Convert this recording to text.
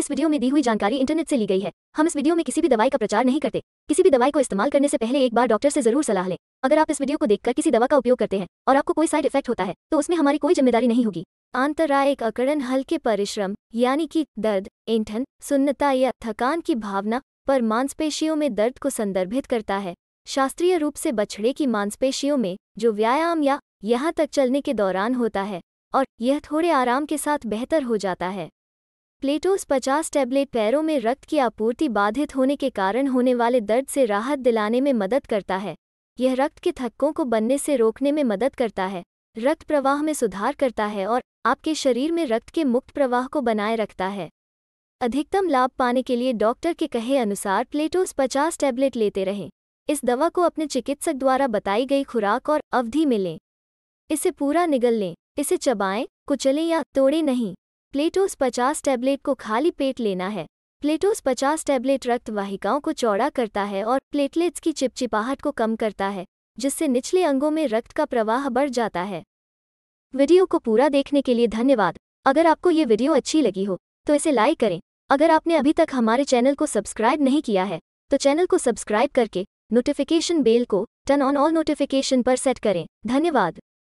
इस वीडियो में दी हुई जानकारी इंटरनेट से ली गई है हम इस वीडियो में किसी भी दवाई का प्रचार नहीं करते किसी भी दवाई को इस्तेमाल करने से पहले एक बार डॉक्टर से जरूर सलाह लें अगर आप इस वीडियो को देखकर किसी दवा का उपयोग करते हैं और आपको कोई साइड इफेक्ट होता है तो उसमें हमारी कोई जिम्मेदारी नहीं होगी आंतरायिक अकड़न हल्के परिश्रम यानी कि दर्द ऐंठन सुन्नता या थकान की भावना पर मांसपेशियों में दर्द को संदर्भित करता है शास्त्रीय रूप से बछड़े की मांसपेशियों में जो व्यायाम या यहाँ तक चलने के दौरान होता है और यह थोड़े आराम के साथ बेहतर हो जाता है प्लेटोस 50 टैबलेट पैरों में रक्त की आपूर्ति बाधित होने के कारण होने वाले दर्द से राहत दिलाने में मदद करता है यह रक्त के थक्कों को बनने से रोकने में मदद करता है रक्त प्रवाह में सुधार करता है और आपके शरीर में रक्त के मुक्त प्रवाह को बनाए रखता है अधिकतम लाभ पाने के लिए डॉक्टर के कहे अनुसार प्लेटोस 50 टैबलेट लेते रहें इस दवा को अपने चिकित्सक द्वारा बताई गई खुराक और अवधि में लें इसे पूरा निगल लें इसे चबाएं कुचलें या तोड़ें नहीं प्लेटोस 50 टैबलेट को खाली पेट लेना है प्लेटोस 50 टैबलेट रक्त वाहिकाओं को चौड़ा करता है और प्लेटलेट्स की चिपचिपाहट को कम करता है जिससे निचले अंगों में रक्त का प्रवाह बढ़ जाता है वीडियो को पूरा देखने के लिए धन्यवाद अगर आपको ये वीडियो अच्छी लगी हो तो इसे लाइक करें अगर आपने अभी तक हमारे चैनल को सब्सक्राइब नहीं किया है तो चैनल को सब्सक्राइब करके नोटिफिकेशन बेल को टर्न ऑन ऑल नोटिफिकेशन पर सेट करें धन्यवाद